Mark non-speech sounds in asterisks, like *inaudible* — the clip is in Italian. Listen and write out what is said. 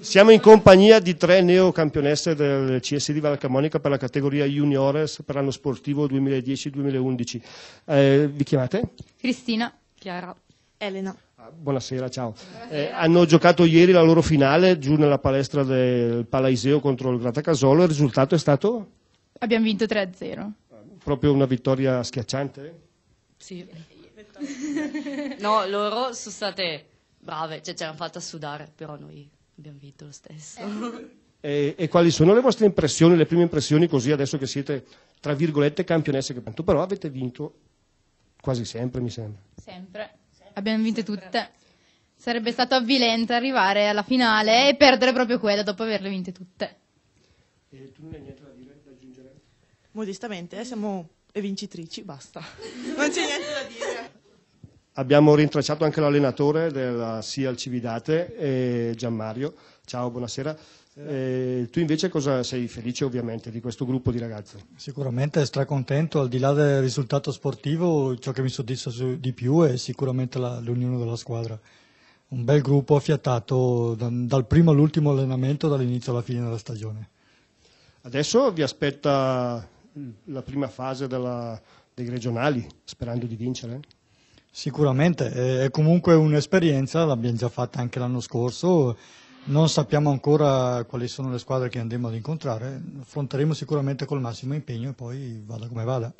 Siamo in compagnia di tre neocampionesse del CS di Valcamonica per la categoria juniores per l'anno sportivo 2010-2011. Eh, vi chiamate? Cristina, Chiara, Elena. Ah, buonasera, ciao. Buonasera. Eh, hanno giocato ieri la loro finale giù nella palestra del Palaiseo contro il Grattacasolo. Il risultato è stato? Abbiamo vinto 3-0. Proprio una vittoria schiacciante? Sì. no, loro sono state brave, cioè ci hanno fatto sudare, però noi Abbiamo vinto lo stesso. *laughs* E, e, quali sono le vostre impressioni, le prime impressioni così adesso che siete, tra virgolette, campionesse che tanto, però avete vinto quasi sempre, mi sembra. Sempre. Abbiamo vinto tutte. Sarebbe stato avvilente arrivare alla finale e perdere proprio quella dopo averle vinte tutte. E tu non hai niente da dire, da aggiungere? Modestamente, eh, siamo vincitrici, basta. non c'è niente da dire. Abbiamo rintracciato anche l'allenatore della SIAL Cividate, eh, Gianmario. Ciao, buonasera. Eh, tu invece cosa sei felice ovviamente di questo gruppo di ragazzi? Sicuramente stracontento, al di là del risultato sportivo ciò che mi soddisfa di più è sicuramente l'unione della squadra. Un bel gruppo affiatato dal primo all'ultimo allenamento, dall'inizio alla fine della stagione. Adesso vi aspetta mm, la prima fase della, dei regionali, sperando di vincere? Sicuramente, è comunque un'esperienza, l'abbiamo già fatta anche l'anno scorso, non sappiamo ancora quali sono le squadre che andremo ad incontrare, affronteremo sicuramente col massimo impegno e poi vada come vada.